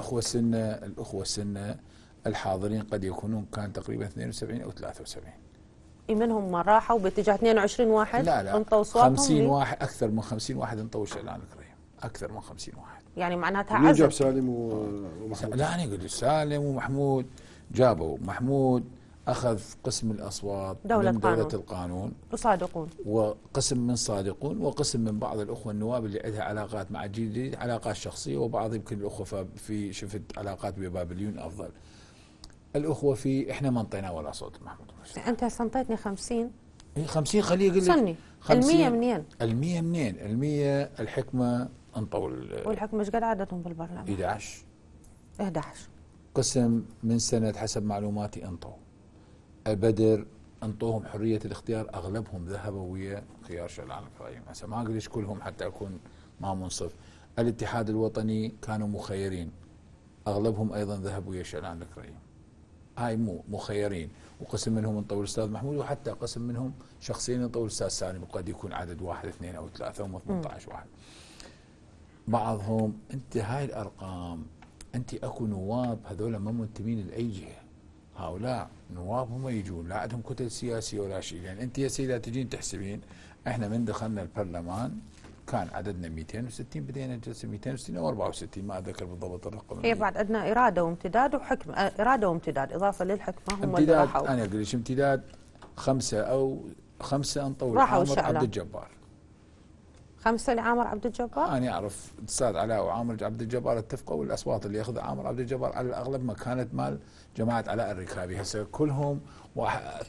الأخوة السنة الأخوة السنة الحاضرين قد يكونون كان تقريبا 72 أو 73 إيه، منهم ما راحوا باتجاه 22 واحد لا لا انطوا 50 واحد أكثر من 50 واحد انطوا الإعلان الكريم أكثر من 50 واحد يعني معناتها عزم جاب سالم ومحمود لا أنا قلت سالم ومحمود جابوا محمود أخذ قسم الأصوات دولة من دولة قانون. القانون وصادقون وقسم من صادقون وقسم من بعض الأخوة النواب اللي عندها علاقات مع جيل جديد علاقات شخصية وبعض يمكن الأخوة في شفت علاقات ببابليون أفضل الأخوة في إحنا ما انطينا ولا صوت محمود أنت سنطيتني 50 50 خليه يقول لك صني المية منين؟ المية منين؟ المية الحكمة انطول والحكمة ايش قد عددهم بالبرلمان؟ 11 11 قسم من سنة حسب معلوماتي انطوا بدر انطوهم حريه الاختيار اغلبهم ذهبوا ويا خيار شعلان العالم هسه ما اقلش كلهم حتى اكون ما منصف الاتحاد الوطني كانوا مخيرين اغلبهم ايضا ذهبوا ويا شعلان الكريم هاي مو مخيرين وقسم منهم انطوا الاستاذ محمود وحتى قسم منهم شخصين انطوا الاستاذ سالم وقد يكون عدد واحد اثنين او ثلاثه هم 18 واحد بعضهم انت هاي الارقام انت اكو نواب هذول ما منتمين لاي جهه هؤلاء نواب هم يجون لا عندهم كتل سياسيه ولا شيء يعني انت يا سيدة تجين تحسبين احنا من دخلنا البرلمان كان عددنا 260 بدينا جلسه 260 او 64 ما اتذكر بالضبط الرقم هي إيه، بعد عندنا اراده وامتداد وحكم آه، اراده وامتداد اضافه للحكمه هم اللي راحوا انا اقول لك امتداد خمسه او خمسه انطوا راحوا عبد الجبار خمسة لعامر عبد الجبار؟ أنا أعرف الأستاذ علاء وعامر عبد الجبار اتفقوا والأصوات اللي ياخذها عامر عبد الجبار على الأغلب ما كانت مال جماعة علاء الركابي هسه كلهم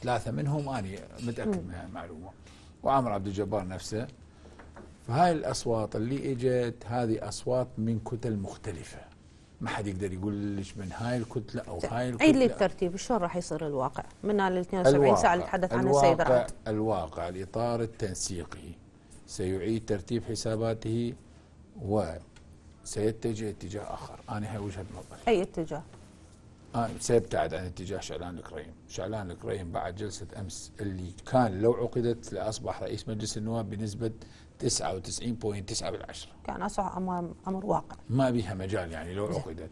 ثلاثة منهم أنا متأكد من هالمعلومة وعامر عبد الجبار نفسه فهاي الأصوات اللي إجت هذه أصوات من كتل مختلفة ما حد يقدر يقول لك من هاي الكتلة أو هاي الكتلة عيد لي الترتيب شلون راح يصير الواقع من ال 72 ساعة اللي تحدث عنها السيد الواقع الإطار التنسيقي سيعيد ترتيب حساباته وسيتجه اتجاه آخر أنا هي وجهة نظري أي اتجاه؟ آه سيبتعد عن اتجاه شعلان الكريم شعلان الكريم بعد جلسة أمس اللي كان لو عقدت لأصبح رئيس مجلس النواب بنسبة 99.9 بالعشرة كان أصبح أمر واقع ما بيها مجال يعني لو عقدت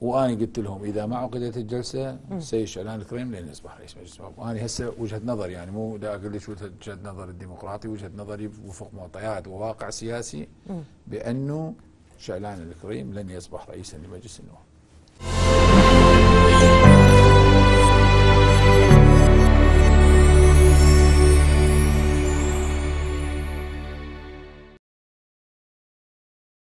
واني قلت لهم اذا ما عقدت الجلسه سيش انا الكريم لن يصبح رئيس مجلس النواب وانا هسه وجهه نظر يعني مو دا اقول لك وجهه نظر الديمقراطي وجهه نظري وفق معطيات وواقع سياسي بانه شعلان الكريم لن يصبح رئيسا لمجلس النواب